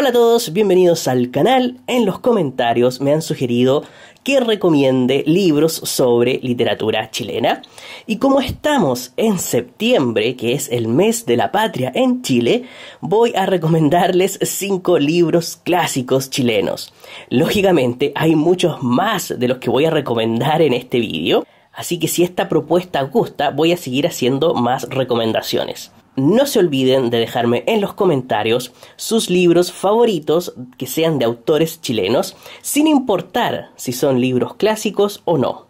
Hola a todos, bienvenidos al canal. En los comentarios me han sugerido que recomiende libros sobre literatura chilena. Y como estamos en septiembre, que es el mes de la patria en Chile, voy a recomendarles 5 libros clásicos chilenos. Lógicamente hay muchos más de los que voy a recomendar en este vídeo. Así que si esta propuesta gusta, voy a seguir haciendo más recomendaciones. No se olviden de dejarme en los comentarios sus libros favoritos que sean de autores chilenos, sin importar si son libros clásicos o no.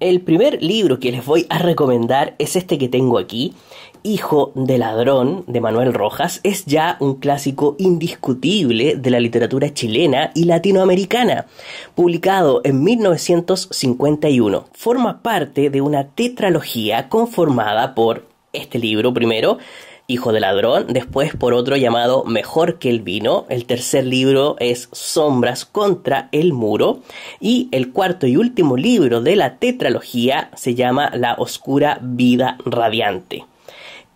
El primer libro que les voy a recomendar es este que tengo aquí, Hijo de Ladrón, de Manuel Rojas. Es ya un clásico indiscutible de la literatura chilena y latinoamericana, publicado en 1951. Forma parte de una tetralogía conformada por este libro primero, Hijo de Ladrón, después por otro llamado Mejor que el Vino, el tercer libro es Sombras contra el Muro y el cuarto y último libro de la tetralogía se llama La Oscura Vida Radiante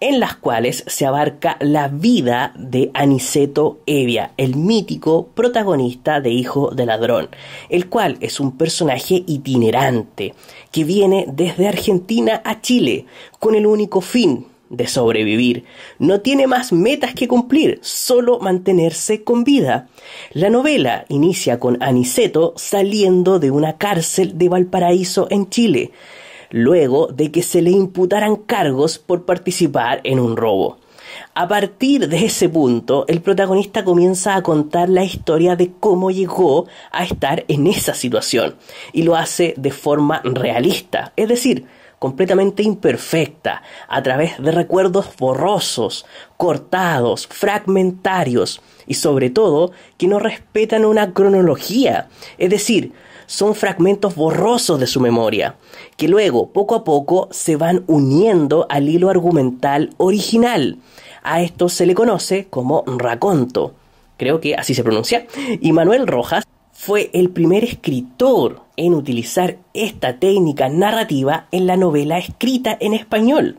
en las cuales se abarca la vida de Aniceto Evia, el mítico protagonista de Hijo de Ladrón, el cual es un personaje itinerante que viene desde Argentina a Chile con el único fin de sobrevivir. No tiene más metas que cumplir, solo mantenerse con vida. La novela inicia con Aniceto saliendo de una cárcel de Valparaíso en Chile luego de que se le imputaran cargos por participar en un robo. A partir de ese punto, el protagonista comienza a contar la historia de cómo llegó a estar en esa situación y lo hace de forma realista, es decir, completamente imperfecta, a través de recuerdos borrosos, cortados, fragmentarios y sobre todo que no respetan una cronología, es decir, son fragmentos borrosos de su memoria, que luego poco a poco se van uniendo al hilo argumental original. A esto se le conoce como raconto, creo que así se pronuncia, y Manuel Rojas fue el primer escritor en utilizar esta técnica narrativa en la novela escrita en español.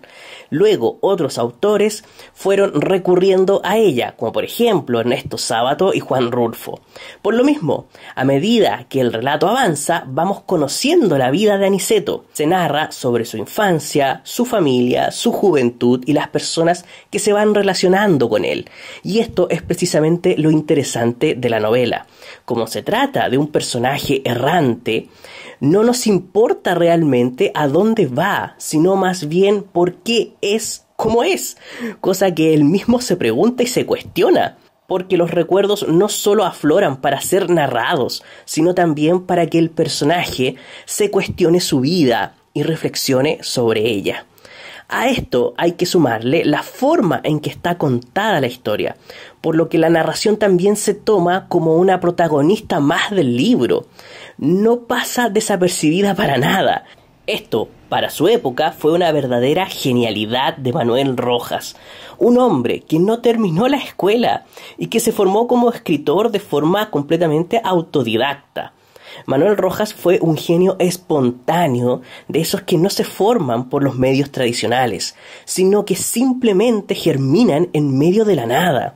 Luego otros autores fueron recurriendo a ella, como por ejemplo Ernesto Sábato y Juan Rulfo. Por lo mismo, a medida que el relato avanza, vamos conociendo la vida de Aniceto. Se narra sobre su infancia, su familia, su juventud y las personas que se van relacionando con él. Y esto es precisamente lo interesante de la novela. Como se trata de un personaje errante, no nos importa realmente a dónde va, sino más bien por qué es como es, cosa que él mismo se pregunta y se cuestiona, porque los recuerdos no solo afloran para ser narrados, sino también para que el personaje se cuestione su vida y reflexione sobre ella. A esto hay que sumarle la forma en que está contada la historia, por lo que la narración también se toma como una protagonista más del libro. No pasa desapercibida para nada. Esto, para su época fue una verdadera genialidad de Manuel Rojas, un hombre que no terminó la escuela y que se formó como escritor de forma completamente autodidacta. Manuel Rojas fue un genio espontáneo de esos que no se forman por los medios tradicionales, sino que simplemente germinan en medio de la nada.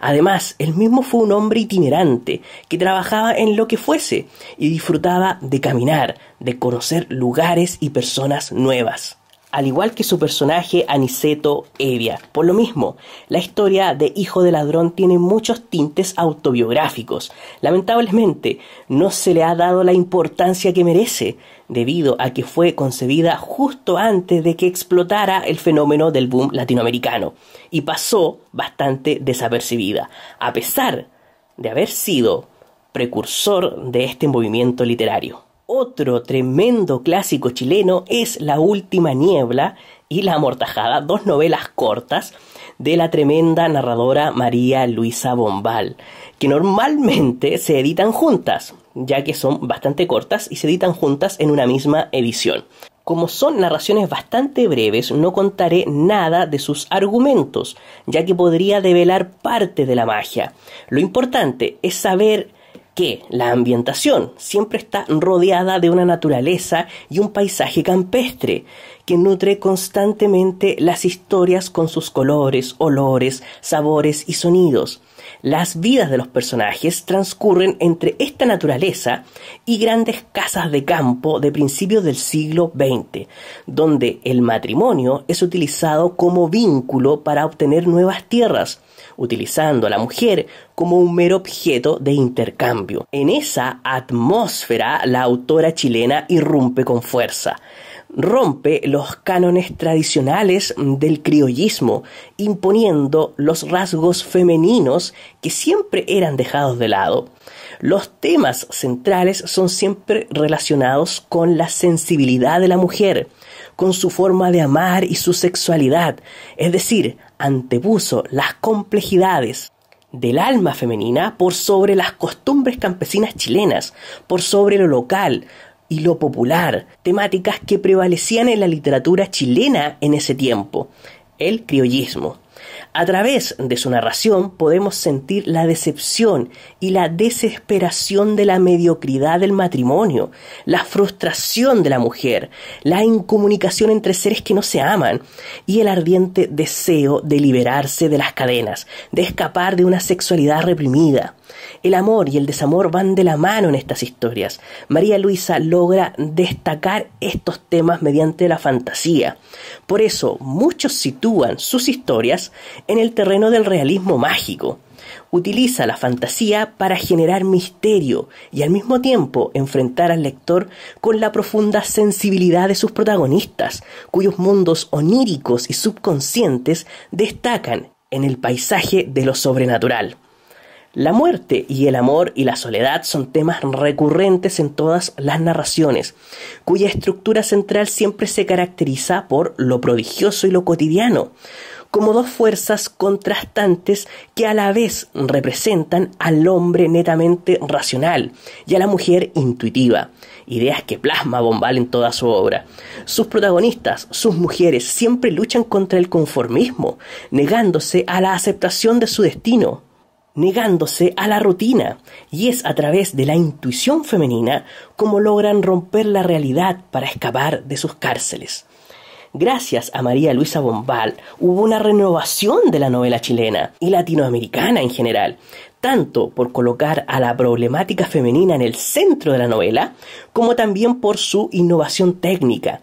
Además, el mismo fue un hombre itinerante, que trabajaba en lo que fuese y disfrutaba de caminar, de conocer lugares y personas nuevas al igual que su personaje Aniceto Evia. Por lo mismo, la historia de Hijo de Ladrón tiene muchos tintes autobiográficos. Lamentablemente, no se le ha dado la importancia que merece, debido a que fue concebida justo antes de que explotara el fenómeno del boom latinoamericano, y pasó bastante desapercibida, a pesar de haber sido precursor de este movimiento literario. Otro tremendo clásico chileno es La Última Niebla y La Amortajada, dos novelas cortas de la tremenda narradora María Luisa Bombal, que normalmente se editan juntas, ya que son bastante cortas y se editan juntas en una misma edición. Como son narraciones bastante breves, no contaré nada de sus argumentos, ya que podría develar parte de la magia. Lo importante es saber que la ambientación siempre está rodeada de una naturaleza y un paisaje campestre que nutre constantemente las historias con sus colores, olores, sabores y sonidos. Las vidas de los personajes transcurren entre esta naturaleza y grandes casas de campo de principios del siglo XX, donde el matrimonio es utilizado como vínculo para obtener nuevas tierras, utilizando a la mujer como un mero objeto de intercambio. En esa atmósfera, la autora chilena irrumpe con fuerza rompe los cánones tradicionales del criollismo, imponiendo los rasgos femeninos que siempre eran dejados de lado. Los temas centrales son siempre relacionados con la sensibilidad de la mujer, con su forma de amar y su sexualidad, es decir, antepuso las complejidades del alma femenina por sobre las costumbres campesinas chilenas, por sobre lo local, y lo popular, temáticas que prevalecían en la literatura chilena en ese tiempo, el criollismo. A través de su narración podemos sentir la decepción y la desesperación de la mediocridad del matrimonio, la frustración de la mujer, la incomunicación entre seres que no se aman y el ardiente deseo de liberarse de las cadenas, de escapar de una sexualidad reprimida. El amor y el desamor van de la mano en estas historias. María Luisa logra destacar estos temas mediante la fantasía. Por eso muchos sitúan sus historias en el terreno del realismo mágico. Utiliza la fantasía para generar misterio y al mismo tiempo enfrentar al lector con la profunda sensibilidad de sus protagonistas, cuyos mundos oníricos y subconscientes destacan en el paisaje de lo sobrenatural. La muerte y el amor y la soledad son temas recurrentes en todas las narraciones, cuya estructura central siempre se caracteriza por lo prodigioso y lo cotidiano, como dos fuerzas contrastantes que a la vez representan al hombre netamente racional y a la mujer intuitiva, ideas que plasma Bombal en toda su obra. Sus protagonistas, sus mujeres, siempre luchan contra el conformismo, negándose a la aceptación de su destino, negándose a la rutina. Y es a través de la intuición femenina como logran romper la realidad para escapar de sus cárceles. Gracias a María Luisa Bombal hubo una renovación de la novela chilena y latinoamericana en general, tanto por colocar a la problemática femenina en el centro de la novela, como también por su innovación técnica,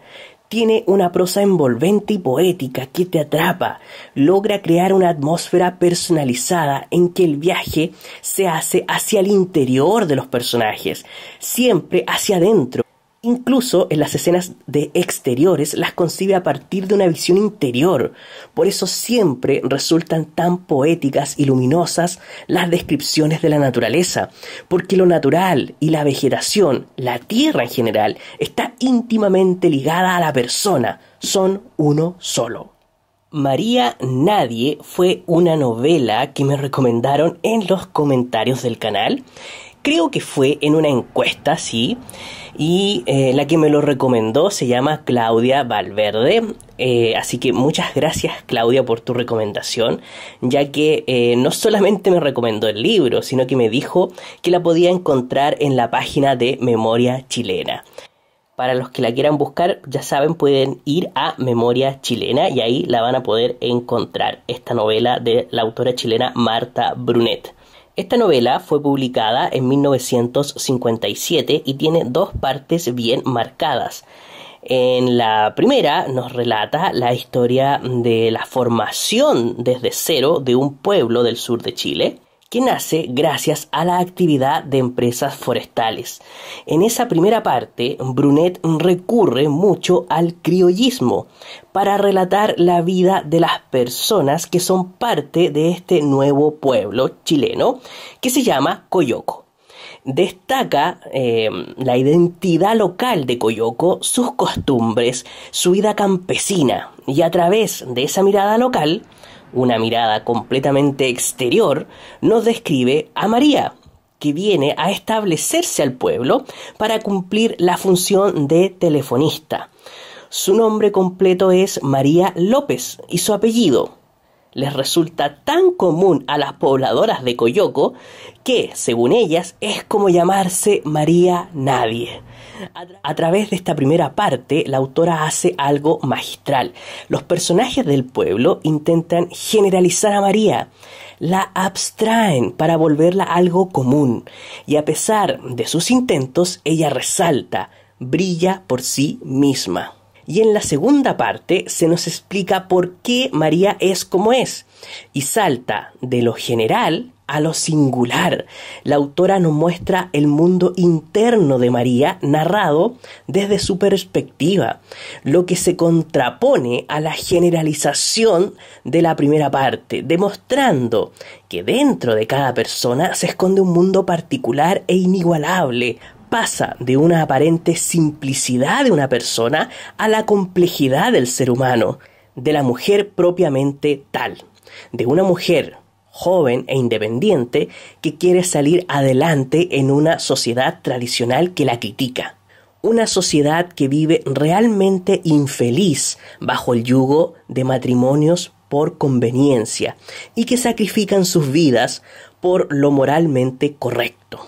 tiene una prosa envolvente y poética que te atrapa. Logra crear una atmósfera personalizada en que el viaje se hace hacia el interior de los personajes, siempre hacia adentro Incluso en las escenas de exteriores las concibe a partir de una visión interior, por eso siempre resultan tan poéticas y luminosas las descripciones de la naturaleza, porque lo natural y la vegetación, la tierra en general, está íntimamente ligada a la persona, son uno solo. María Nadie fue una novela que me recomendaron en los comentarios del canal creo que fue en una encuesta, sí, y eh, la que me lo recomendó se llama Claudia Valverde. Eh, así que muchas gracias Claudia por tu recomendación, ya que eh, no solamente me recomendó el libro, sino que me dijo que la podía encontrar en la página de Memoria Chilena. Para los que la quieran buscar, ya saben, pueden ir a Memoria Chilena y ahí la van a poder encontrar esta novela de la autora chilena Marta Brunet. Esta novela fue publicada en 1957 y tiene dos partes bien marcadas. En la primera nos relata la historia de la formación desde cero de un pueblo del sur de Chile que nace gracias a la actividad de empresas forestales. En esa primera parte, Brunet recurre mucho al criollismo para relatar la vida de las personas que son parte de este nuevo pueblo chileno que se llama Coyoco destaca em, la identidad local de Coyoco, sus costumbres, su vida campesina, y a través de esa mirada local una mirada completamente exterior, nos describe a María, que viene a establecerse al pueblo para cumplir la función de telefonista. Su nombre completo es María López y su apellido les resulta tan común a las pobladoras de Coyoco que, según ellas, es como llamarse María Nadie. A, través de esta primera parte, la autora hace algo magistral. Los personajes del pueblo intentan generalizar a María, la abstraen para volverla algo común, y a pesar de sus intentos, ella resalta, brilla por sí misma. Y en la segunda parte se nos explica por qué María es como es, y salta de lo general a lo singular. La autora nos muestra el mundo interno de María narrado desde su perspectiva, lo que se contrapone a la generalización de la primera parte, demostrando que dentro de cada persona se esconde un mundo particular e inigualable, pasa de una aparente simplicidad de una persona a la complejidad del ser humano, de la mujer propiamente tal, de una mujer joven e independiente que quiere salir adelante en una sociedad tradicional que la critica. Una sociedad que vive realmente infeliz bajo el yugo de matrimonios por conveniencia y que sacrifican sus vidas por lo moralmente correcto.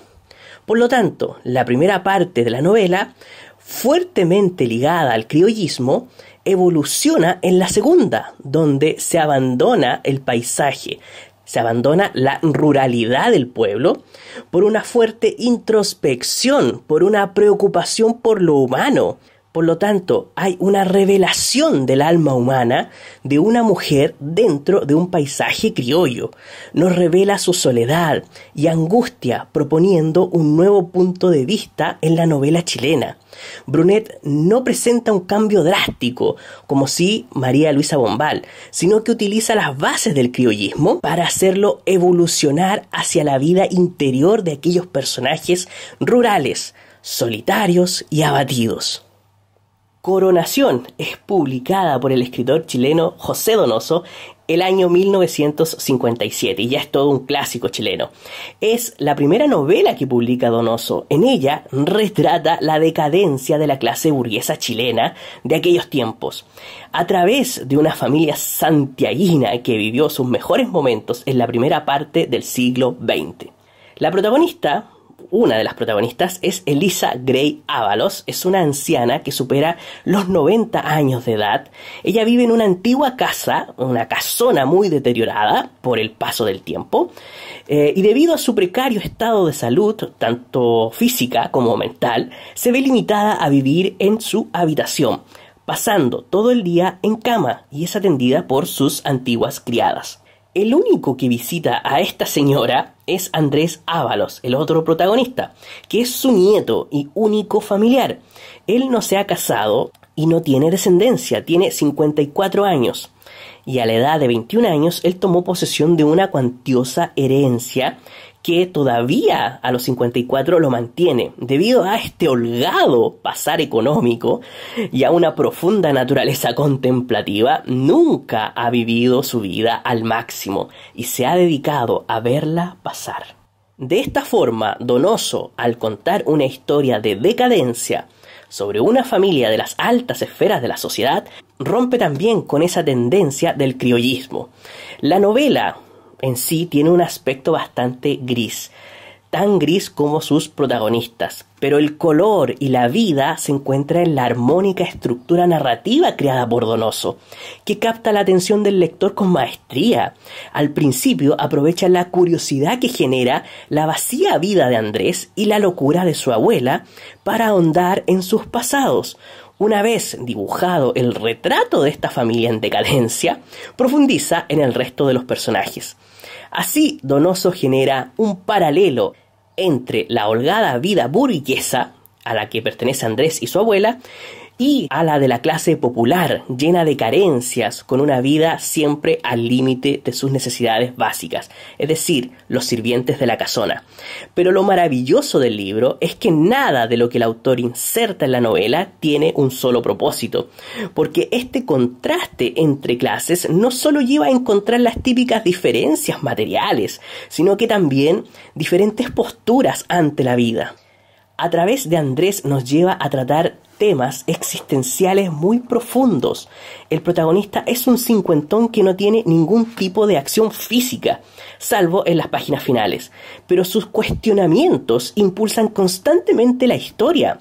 Por lo tanto, la primera parte de la novela, fuertemente ligada al criollismo, evoluciona en la segunda, donde se abandona el paisaje se abandona la ruralidad del pueblo por una fuerte introspección, por una preocupación por lo humano, por lo tanto, hay una revelación del alma humana de una mujer dentro de un paisaje criollo. Nos revela su soledad y angustia, proponiendo un nuevo punto de vista en la novela chilena. Brunet no presenta un cambio drástico, como si María Luisa Bombal, sino que utiliza las bases del criollismo para hacerlo evolucionar hacia la vida interior de aquellos personajes rurales, solitarios y abatidos. Coronación es publicada por el escritor chileno José Donoso el año 1957 y ya es todo un clásico chileno. Es la primera novela que publica Donoso. En ella retrata la decadencia de la clase burguesa chilena de aquellos tiempos. A través de una familia santiaguina que vivió sus mejores momentos en la primera parte del siglo XX. La protagonista, una de las protagonistas es Elisa Gray Ábalos, es una anciana que supera los 90 años de edad. Ella vive en una antigua casa, una casona muy deteriorada por el paso del tiempo, eh, y debido a su precario estado de salud, tanto física como mental, se ve limitada a vivir en su habitación, pasando todo el día en cama y es atendida por sus antiguas criadas. El único que visita a esta señora es Andrés Ábalos, el otro protagonista, que es su nieto y único familiar. Él no se ha casado y no tiene descendencia, tiene 54 años. Y a la edad de 21 años, él tomó posesión de una cuantiosa herencia que todavía a los 54 lo mantiene, debido a este holgado pasar económico y a una profunda naturaleza contemplativa, nunca ha vivido su vida al máximo y se ha dedicado a verla pasar. De esta forma, Donoso, al contar una historia de decadencia sobre una familia de las altas esferas de la sociedad, rompe también con esa tendencia del criollismo. La novela en sí tiene un aspecto bastante gris, tan gris como sus protagonistas, pero el color y la vida se encuentra en la armónica estructura narrativa creada por Donoso, que capta la atención del lector con maestría. Al principio aprovecha la curiosidad que genera la vacía vida de Andrés y la locura de su abuela para ahondar en sus pasados, una vez dibujado el retrato de esta familia en decadencia, profundiza en el resto de los personajes. Así, Donoso genera un paralelo entre la holgada vida burguesa a la que pertenece Andrés y su abuela y a la de la clase popular, llena de carencias, con una vida siempre al límite de sus necesidades básicas, es decir, los sirvientes de la casona. Pero lo maravilloso del libro es que nada de lo que el autor inserta en la novela tiene un solo propósito, porque este contraste entre clases no solo lleva a encontrar las típicas diferencias materiales, sino que también diferentes posturas ante la vida a través de Andrés nos lleva a tratar temas existenciales muy profundos. El protagonista es un cincuentón que no tiene ningún tipo de acción física, salvo en las páginas finales, pero sus cuestionamientos impulsan constantemente la historia.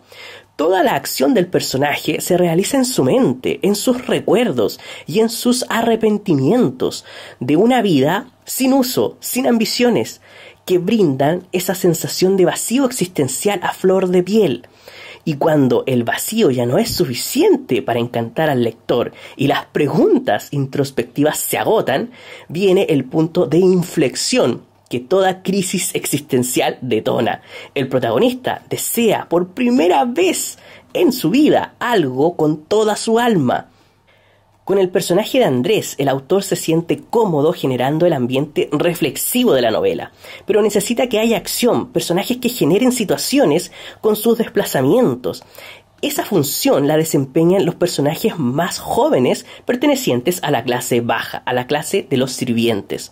Toda la acción del personaje se realiza en su mente, en sus recuerdos y en sus arrepentimientos de una vida sin uso, sin ambiciones, que brindan esa sensación de vacío existencial a flor de piel. Y cuando el vacío ya no es suficiente para encantar al lector y las preguntas introspectivas se agotan, viene el punto de inflexión que toda crisis existencial detona. El protagonista desea por primera vez en su vida algo con toda su alma con el personaje de Andrés, el autor se siente cómodo generando el ambiente reflexivo de la novela, pero necesita que haya acción, personajes que generen situaciones con sus desplazamientos. Esa función la desempeñan los personajes más jóvenes pertenecientes a la clase baja, a la clase de los sirvientes.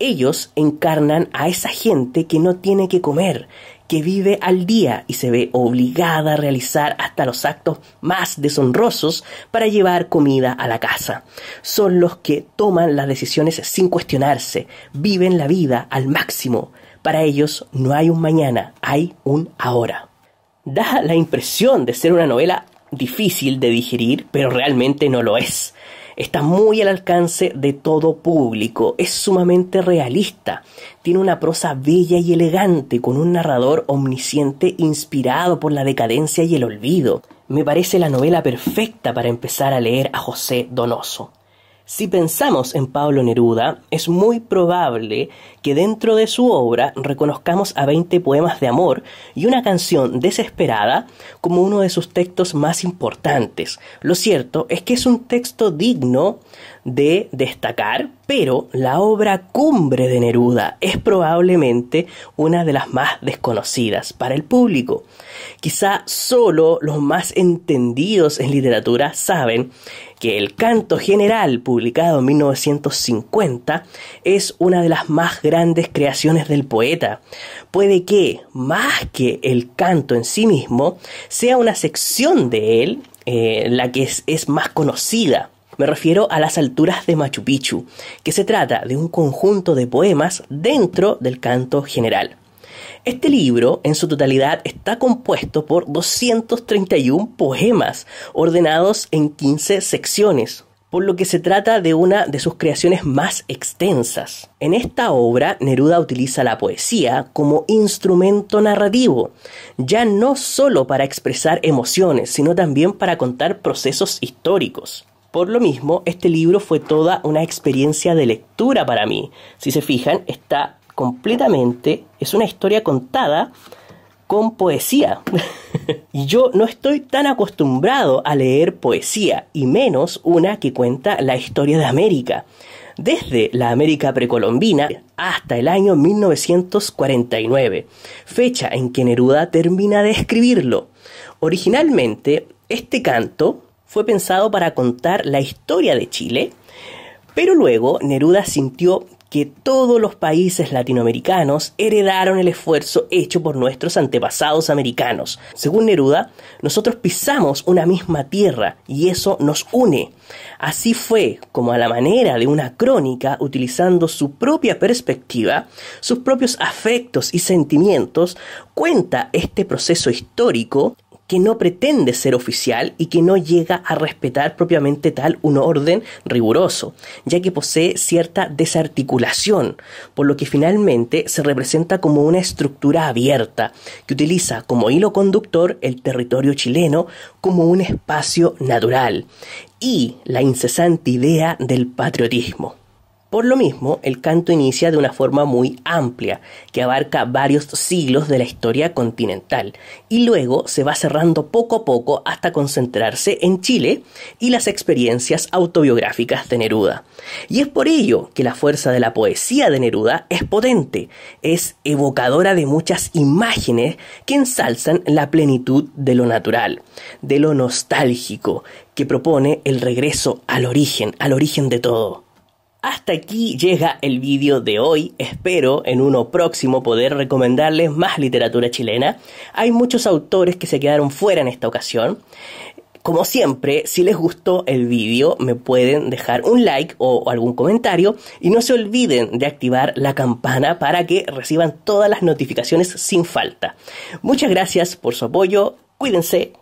Ellos encarnan a esa gente que no tiene que comer, que vive al día y se ve obligada a realizar hasta los actos más deshonrosos para llevar comida a la casa. Son los que toman las decisiones sin cuestionarse, viven la vida al máximo. Para ellos no hay un mañana, hay un ahora. Da la impresión de ser una novela difícil de digerir, pero realmente no lo es está muy al alcance de todo público, es sumamente realista, tiene una prosa bella y elegante, con un narrador omnisciente inspirado por la decadencia y el olvido. Me parece la novela perfecta para empezar a leer a José Donoso. Si pensamos en Pablo Neruda, es muy probable que dentro de su obra reconozcamos a 20 poemas de amor y una canción desesperada como uno de sus textos más importantes. Lo cierto es que es un texto digno de destacar, pero la obra Cumbre de Neruda es probablemente una de las más desconocidas para el público. Quizá solo los más entendidos en literatura saben que el Canto General, publicado en 1950, es una de las más grandes creaciones del poeta. Puede que, más que el canto en sí mismo, sea una sección de él eh, la que es más conocida. Me refiero a las alturas de Machu Picchu, que se trata de un conjunto de poemas dentro del canto general. Este libro en su totalidad está compuesto por 231 poemas ordenados en 15 secciones, por lo que se trata de una de sus creaciones más extensas. En esta obra, Neruda utiliza la poesía como instrumento narrativo, ya no solo para expresar emociones, sino también para contar procesos históricos. Por lo mismo, este libro fue toda una experiencia de lectura para mí. Si se fijan, está completamente, es una historia contada con poesía. y yo no estoy tan acostumbrado a leer poesía, y menos una que cuenta la historia de América. Desde la América precolombina hasta el año 1949, fecha en que Neruda termina de escribirlo. Originalmente, este canto fue pensado para contar la historia de Chile, pero luego Neruda sintió que todos los países latinoamericanos heredaron el esfuerzo hecho por nuestros antepasados americanos. Según Neruda, nosotros pisamos una misma tierra y eso nos une. Así fue como a la manera de una crónica, utilizando su propia perspectiva, sus propios afectos y sentimientos, cuenta este proceso histórico que no pretende ser oficial y que no llega a respetar propiamente tal un orden riguroso, ya que posee cierta desarticulación, por lo que finalmente se representa como una estructura abierta que utiliza como hilo conductor el territorio chileno como un espacio natural y la incesante idea del patriotismo. Por lo mismo, el canto inicia de una forma muy amplia, que abarca varios siglos de la historia continental, y luego se va cerrando poco a poco hasta concentrarse en Chile y las experiencias autobiográficas de Neruda. Y es por ello que la fuerza de la poesía de Neruda es potente, es evocadora de muchas imágenes que ensalzan la plenitud de lo natural, de lo nostálgico, que propone el regreso al origen, al origen de todo. Hasta aquí llega el vídeo de hoy, espero en uno próximo poder recomendarles más literatura chilena. Hay muchos autores que se quedaron fuera en esta ocasión. Como siempre, si les gustó el vídeo, me pueden dejar un like o algún comentario y no se olviden de activar la campana para que reciban todas las notificaciones sin falta. Muchas gracias por su apoyo, cuídense